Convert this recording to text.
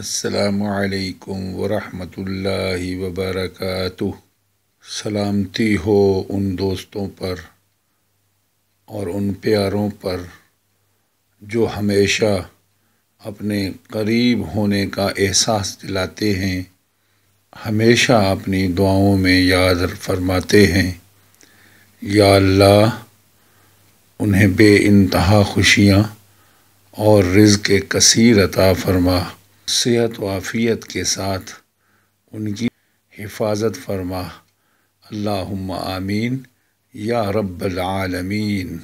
السلام علیکم ورحمۃ اللہ وبرکاتہ سلامتی ہو ان دوستوں پر اور ان پیاروں پر جو ہمیشہ اپنے قریب ہونے کا احساس دلاتے ہیں ہمیشہ اپنی دعاؤں میں یاد فرماتے ہیں یا اللہ انہیں بے انتہا خوشیاں اور رزق کثیر عطا فرما صحت و عافیت کے ساتھ ان کی حفاظت فرما اللہم آمین یا رب العالمین